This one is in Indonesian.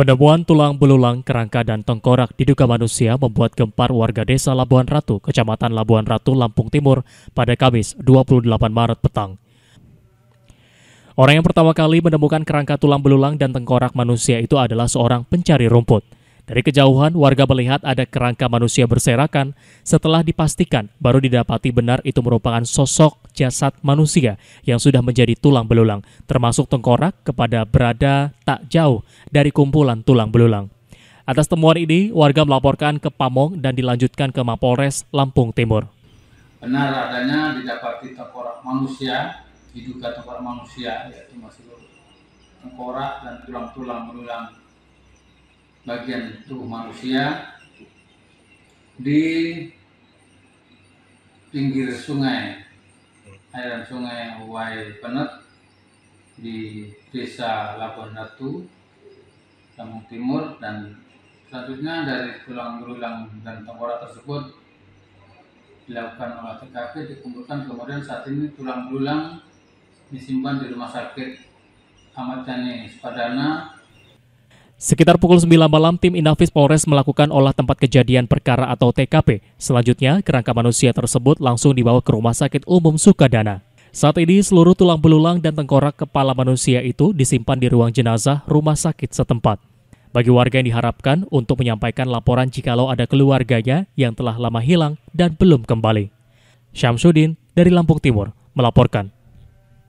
Penemuan tulang belulang, kerangka, dan tengkorak diduga manusia membuat gempar warga desa Labuan Ratu, kecamatan Labuan Ratu, Lampung Timur pada Kamis 28 Maret petang. Orang yang pertama kali menemukan kerangka tulang belulang dan tengkorak manusia itu adalah seorang pencari rumput. Dari kejauhan, warga melihat ada kerangka manusia berserakan. Setelah dipastikan, baru didapati benar itu merupakan sosok jasad manusia yang sudah menjadi tulang belulang, termasuk tengkorak kepada berada tak jauh dari kumpulan tulang belulang. Atas temuan ini, warga melaporkan ke Pamong dan dilanjutkan ke Mapolres Lampung Timur. Benar adanya didapati tengkorak manusia, diduga tengkorak manusia, yaitu masih tengkorak dan tulang-tulang belulang bagian tubuh manusia di pinggir sungai air sungai Wai Penet di desa Labuan Ratu, Lampung Timur dan selanjutnya dari tulang-tulang dan tengkorak tersebut dilakukan olah TKP dikumpulkan kemudian saat ini tulang-tulang disimpan di rumah sakit Ahmad Dhani Sepadana Sekitar pukul 9 malam, tim Inafis Polres melakukan olah tempat kejadian perkara atau TKP. Selanjutnya, kerangka manusia tersebut langsung dibawa ke Rumah Sakit Umum Sukadana. Saat ini, seluruh tulang belulang dan tengkorak kepala manusia itu disimpan di ruang jenazah rumah sakit setempat. Bagi warga yang diharapkan untuk menyampaikan laporan jikalau ada keluarganya yang telah lama hilang dan belum kembali. Syamsuddin dari Lampung Timur melaporkan.